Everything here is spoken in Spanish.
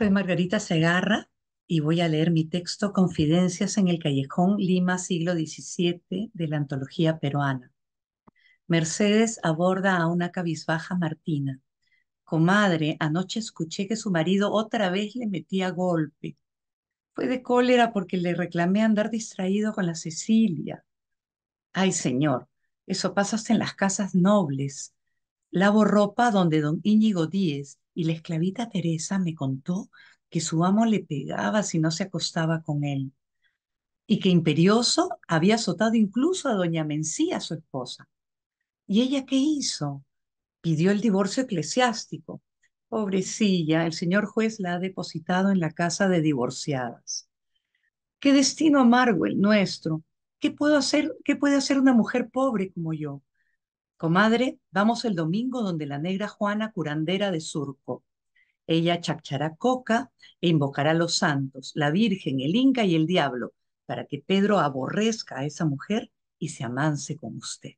Soy pues, Margarita Segarra y voy a leer mi texto Confidencias en el Callejón Lima, siglo XVII, de la antología peruana. Mercedes aborda a una cabizbaja Martina. Comadre, anoche escuché que su marido otra vez le metía golpe. Fue de cólera porque le reclamé andar distraído con la Cecilia. Ay, señor, eso pasa hasta en las casas nobles. Lavo ropa donde don Íñigo Díez y la esclavita Teresa me contó que su amo le pegaba si no se acostaba con él y que imperioso había azotado incluso a doña Mencía, su esposa. ¿Y ella qué hizo? Pidió el divorcio eclesiástico. Pobrecilla, el señor juez la ha depositado en la casa de divorciadas. Qué destino amargo el nuestro. ¿Qué puedo hacer? ¿Qué puede hacer una mujer pobre como yo? Comadre, vamos el domingo donde la negra Juana, curandera de surco. Ella chachará coca e invocará a los santos, la Virgen, el Inca y el Diablo, para que Pedro aborrezca a esa mujer y se amance con usted.